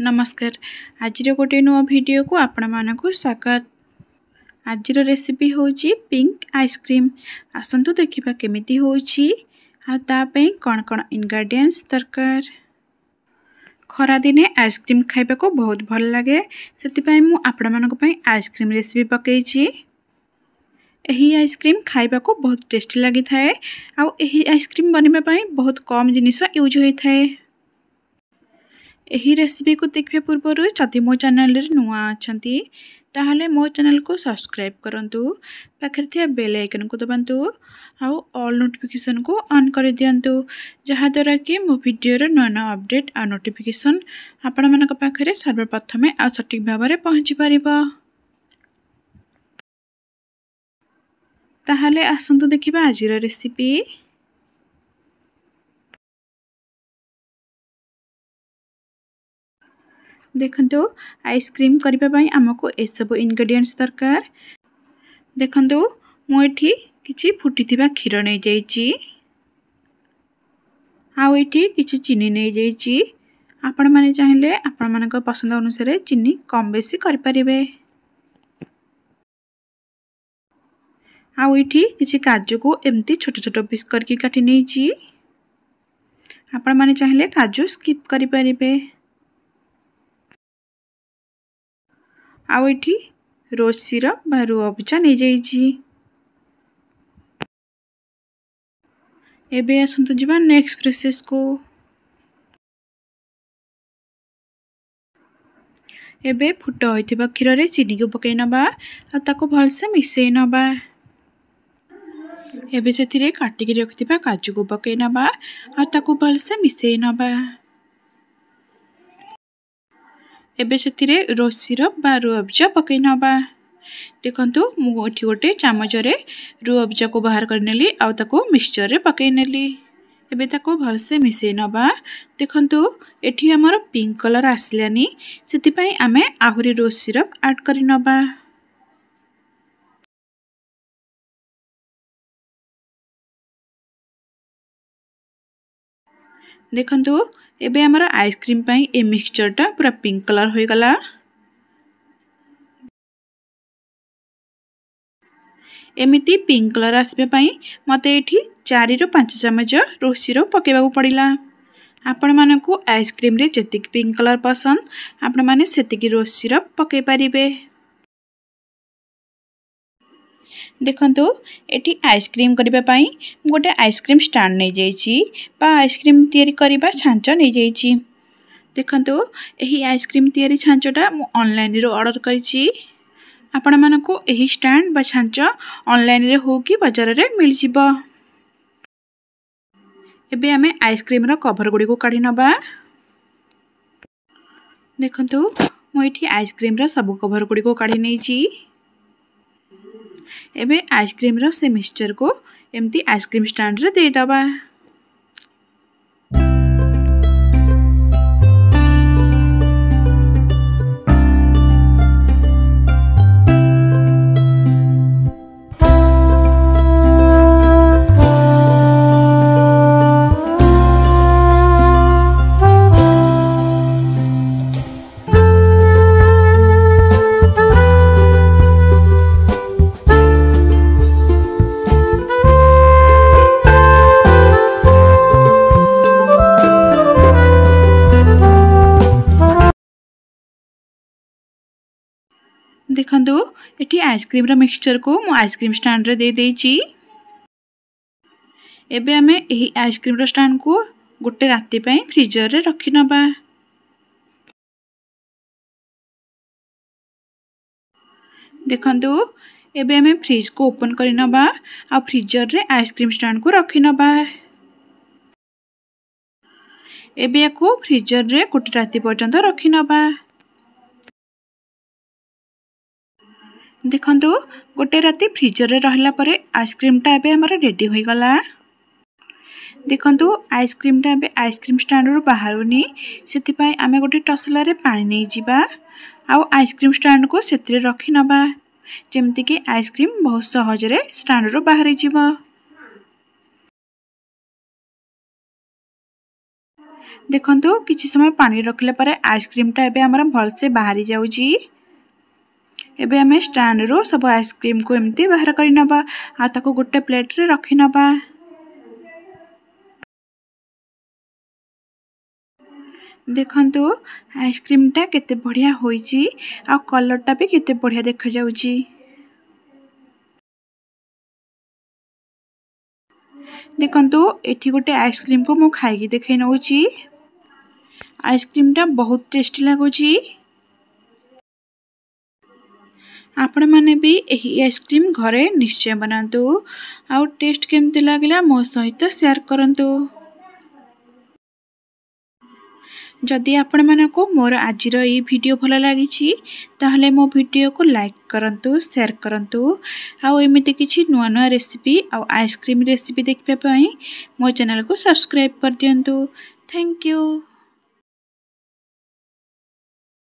नमस्कार आज गोटे नुआ भिड को आपण मानक स्वागत आज रेसीपी हूँ पिंक आइसक्रीम आसतु देखा केमी होती कौन कौन इनग्रेडिएंट्स दरकार खरा दिन आइसक्रीम खावाक बहुत भल लगे से आपण मान आइसक्रीम रेसीपी पकई यही आइसक्रीम खावाक बहुत टेस्ट लगी आउ यही आइसक्रीम बनवाई बहुत कम जिनस यूज होता है यही रेसीपी को देखा पूर्व जदि मो चेल नुआ अच्छा तेल मो चेल को सब्सक्राइब करूँ पाखे बेल आइकन को दबात आल नोटिफिकेसन को अन् कर दिंतु जहाद्वारा कि मो भिडर नुआ नुआ अपडेट आ नोटिफिकेसन आपण मानते सर्वप्रथमें आ सठिक भाव में पहुँच पार ताल आसतु देखा आज रेसीपी ଦେଖନ୍ତୁ ଆଇସ୍କ୍ରିମ୍ କରିବା ପାଇଁ ଆମକୁ ଏସବୁ ଇନଗ୍ରେଡ଼ିଏଣ୍ଟସ୍ ଦରକାର ଦେଖନ୍ତୁ ମୁଁ ଏଠି କିଛି ଫୁଟିଥିବା କ୍ଷୀର ନେଇଯାଇଛି ଆଉ ଏଠି କିଛି ଚିନି ନେଇଯାଇଛି ଆପଣମାନେ ଚାହିଁଲେ ଆପଣମାନଙ୍କ ପସନ୍ଦ ଅନୁସାରେ ଚିନି କମ୍ ବେଶୀ କରିପାରିବେ ଆଉ ଏଠି କିଛି କାଜୁକୁ ଏମିତି ଛୋଟ ଛୋଟ ପିସ୍ କରିକି କାଟି ନେଇଛି ଆପଣମାନେ ଚାହିଁଲେ କାଜୁ ସ୍କିପ୍ କରିପାରିବେ ଆଉ ଏଠି ରୋଜ୍ ସିରପ୍ ବା ରୁଅ ଅବିଚା ନେଇଯାଇଛି ଏବେ ଆସନ୍ତୁ ଯିବା ନେକ୍ସଟ ପ୍ରୋସେସ୍କୁ ଏବେ ଫୁଟ ହୋଇଥିବା କ୍ଷୀରରେ ଚିନିକୁ ପକାଇ ନେବା ଆଉ ତାକୁ ଭଲସେ ମିଶାଇ ନେବା ଏବେ ସେଥିରେ କାଟିକି ରଖିଥିବା କାଜୁକୁ ପକାଇ ନେବା ଆଉ ତାକୁ ଭଲସେ ମିଶାଇ ନେବା ଏବେ ସେଥିରେ ରୋଜ୍ ସିରପ୍ ବା ରୁଅବଜା ପକାଇ ନେବା ଦେଖନ୍ତୁ ମୁଁ ଏଠି ଗୋଟେ ଚାମଚରେ ରୁଅବଜାକୁ ବାହାର କରିନେଲି ଆଉ ତାକୁ ମିକ୍ସଚରରେ ପକାଇ ନେଲି ଏବେ ତାକୁ ଭଲସେ ମିଶାଇ ନେବା ଦେଖନ୍ତୁ ଏଠି ଆମର ପିଙ୍କ କଲର୍ ଆସିଲାନି ସେଥିପାଇଁ ଆମେ ଆହୁରି ରୋଜ୍ ସିରପ୍ ଆଡ଼୍ କରିନେବା ଦେଖନ୍ତୁ ଏବେ ଆମର ଆଇସ୍କ୍ରିମ୍ ପାଇଁ ଏ ମିକ୍ସଚର୍ଟା ପୁରା ପିଙ୍କ୍ କଲର୍ ହୋଇଗଲା ଏମିତି ପିଙ୍କ୍ କଲର୍ ଆସିବା ପାଇଁ ମୋତେ ଏଠି ଚାରିରୁ ପାଞ୍ଚ ଚାମଚ ରୋଷିର ପକାଇବାକୁ ପଡ଼ିଲା ଆପଣମାନଙ୍କୁ ଆଇସ୍କ୍ରିମ୍ରେ ଯେତିକି ପିଙ୍କ୍ କଲର୍ ପସନ୍ଦ ଆପଣମାନେ ସେତିକି ରୋଷି ସିରପ୍ ପକାଇ ପାରିବେ देखु ये आइसक्रीम करने गोटे आइसक्रीम स्टाण नहीं जाइए आइसक्रीम या छाच नहीं जा देखु यही आइसक्रीम याचटा मुझल अर्डर कर मानक छाच अनल हो कि बजार में मिल जाए आम आइसक्रीम्र कभर गुड़ का देखु मुझे आइसक्रीम्र सब कभर गुड़ को काढ़ी नहीं ଏବେ ଆଇସ୍କ୍ରିମ୍ର ସେ ମିକ୍ସଚର୍କୁ ଏମିତି ଆଇସ୍କ୍ରିମ୍ ଷ୍ଟାଣ୍ଡରେ ଦେଇଦେବା देखु ये आइसक्रीम रिक्सचर को मो आइसक्रीम स्टाण रे एवं आम यही आइसक्रीम स्टाण को गोटे राति फ्रिजर में रखि नवा देखु एवं आम फ्रिज को ओपन कर फ्रिजर में आइसक्रीम स्टाण को रखि नवा एवं या फ्रिजर में गोटे राति पर्यटन रखि ना ଦେଖନ୍ତୁ ଗୋଟେ ରାତି ଫ୍ରିଜର୍ରେ ରହିଲା ପରେ ଆଇସ୍କ୍ରିମ୍ଟା ଏବେ ଆମର ରେଡ଼ି ହୋଇଗଲା ଦେଖନ୍ତୁ ଆଇସ୍କ୍ରିମ୍ଟା ଏବେ ଆଇସ୍କ୍ରିମ୍ ଷ୍ଟାଣ୍ଡରୁ ବାହାରୁନି ସେଥିପାଇଁ ଆମେ ଗୋଟେ ଟସଲାରେ ପାଣି ନେଇଯିବା ଆଉ ଆଇସ୍କ୍ରିମ୍ ଷ୍ଟାଣ୍ଡକୁ ସେଥିରେ ରଖିନେବା ଯେମିତିକି ଆଇସ୍କ୍ରିମ୍ ବହୁତ ସହଜରେ ଷ୍ଟାଣ୍ଡରୁ ବାହାରିଯିବ ଦେଖନ୍ତୁ କିଛି ସମୟ ପାଣି ରଖିଲା ପରେ ଆଇସ୍କ୍ରିମ୍ଟା ଏବେ ଆମର ଭଲସେ ବାହାରି ଯାଉଛି ଏବେ ଆମେ ଷ୍ଟାଣ୍ଡରୁ ସବୁ ଆଇସ୍କ୍ରିମ୍କୁ ଏମିତି ବାହାର କରିନେବା ଆଉ ତାକୁ ଗୋଟେ ପ୍ଲେଟ୍ରେ ରଖିନେବା ଦେଖନ୍ତୁ ଆଇସ୍କ୍ରିମ୍ଟା କେତେ ବଢ଼ିଆ ହୋଇଛି ଆଉ କଲର୍ଟା ବି କେତେ ବଢ଼ିଆ ଦେଖାଯାଉଛି ଦେଖନ୍ତୁ ଏଠି ଗୋଟେ ଆଇସ୍କ୍ରିମ୍କୁ ମୁଁ ଖାଇକି ଦେଖାଇ ନେଉଛି ଆଇସ୍କ୍ରିମ୍ଟା ବହୁତ ଟେଷ୍ଟି ଲାଗୁଛି ଆପଣମାନେ ବି ଏହି ଆଇସ୍କ୍ରିମ୍ ଘରେ ନିଶ୍ଚୟ ବନାନ୍ତୁ ଆଉ ଟେଷ୍ଟ କେମିତି ଲାଗିଲା ମୋ ସହିତ ସେୟାର କରନ୍ତୁ ଯଦି ଆପଣମାନଙ୍କୁ ମୋର ଆଜିର ଏଇ ଭିଡ଼ିଓ ଭଲ ଲାଗିଛି ତାହେଲେ ମୋ ଭିଡ଼ିଓକୁ ଲାଇକ୍ କରନ୍ତୁ ସେୟାର କରନ୍ତୁ ଆଉ ଏମିତି କିଛି ନୂଆ ନୂଆ ରେସିପି ଆଉ ଆଇସ୍କ୍ରିମ୍ ରେସିପି ଦେଖିବା ପାଇଁ ମୋ ଚ୍ୟାନେଲକୁ ସବସ୍କ୍ରାଇବ୍ କରିଦିଅନ୍ତୁ ଥ୍ୟାଙ୍କ ୟୁ